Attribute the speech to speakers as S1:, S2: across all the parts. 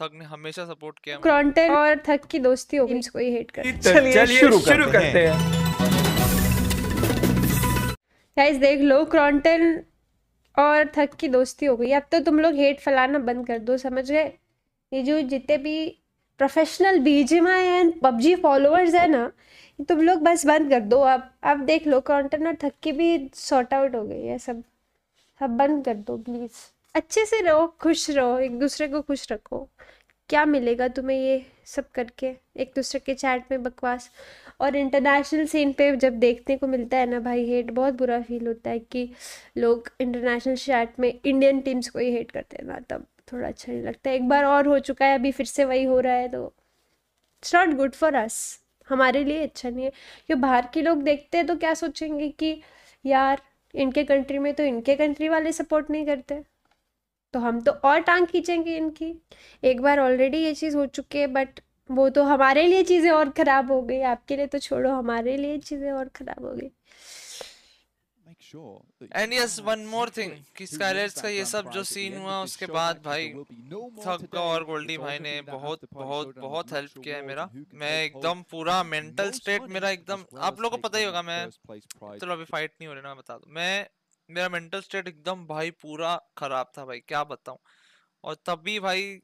S1: थक ने हमेशा सपोर्ट किया क्रॉन्टन
S2: और थक की दोस्ती होगी इसको ही हेट कर चलिए शुरू शुरू करते हैं गाइस देख लो क्रॉन्टन और थक की दोस्ती हो गई अब तो तुम लोग हेट फैलाना बंद कर दो समझ गए ये जो जितने भी professional BGMI and PUBG followers है ना ये तुम लोग बस बंद कर दो अब अब देख लो कॉन्टेंट और थक की भी सॉर्ट आउट हो गई है सब सब बंद कर दो प्लीज़ अच्छे से रहो खुश रहो एक दूसरे को खुश रखो क्या मिलेगा तुम्हें ये सब करके एक दूसरे के चैट में बकवास और इंटरनेशनल सीन पे जब देखने को मिलता है ना भाई हेट बहुत बुरा फील होता है कि लोग इंटरनेशनल चैट में इंडियन टीम्स को ही हेट करते हैं ना तब थोड़ा अच्छा नहीं लगता एक बार और हो चुका है अभी फिर से वही हो रहा है तो it's not good for us हमारे लिए अच्छा नहीं है जो बाहर के लोग देखते हैं तो क्या सोचेंगे कि यार इनके कंट्री में तो इनके कंट्री वाले सपोर्ट नहीं करते तो हम तो और टांग खींचेंगे इनकी एक बार ऑलरेडी ये चीज़ हो चुकी है बट वो तो हमारे लिए चीज़ें और ख़राब हो गई आपके लिए तो छोड़ो हमारे लिए चीज़ें और ख़राब हो गई
S1: and yes one more thing कि स्काइलेट्स का ये सब जो सीन हुआ उसके बाद भाई थक और गोल्डी भाई ने बहुत बहुत बहुत हेल्प किया है मेरा मैं एकदम पूरा मेंटल स्टेट मेरा एकदम आप लोगों को पता ही होगा मैं चलो अभी फाइट नहीं हो रही ना मैं बता दूं मैं मेरा मेंटल स्टेट एकदम भाई पूरा खराब था भाई क्या बताऊँ और तभी भाई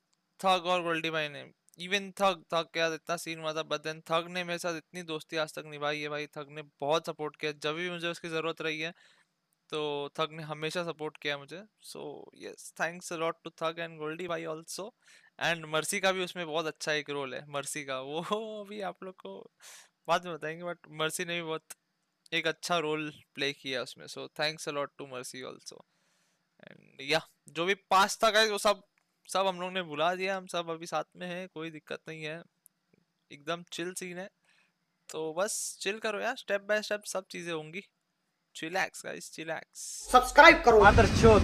S1: थग और गोल्डी भाई ने इवन थग थग के साथ इतना सीन हुआ था बट देन थग ने मेरे साथ इतनी दोस्ती आज तक निभाई है भाई थग ने बहुत सपोर्ट किया जब भी मुझे उसकी ज़रूरत रही है तो थग ने हमेशा सपोर्ट किया मुझे so yes thanks lot to Thug and Goldy भाई ऑल्सो एंड मर्सी का भी उसमें बहुत अच्छा एक रोल है मर्सी का वो भी आप लोग को बाद में बताएंगे बट मर्सी ने भी बहुत एक अच्छा रोल प्ले किया उसमें so thanks a lot to Mercy also and या जो भी पास था गए वो सब सब हम लोग ने बुला दिया हम सब अभी साथ में हैं कोई दिक्कत नहीं है एकदम चिल सीन है तो बस चिल करो यार स्टेप बाय स्टेप सब चीज़ें होंगी चिलैक्स गाइस चिलैक्स सब्सक्राइब करो शो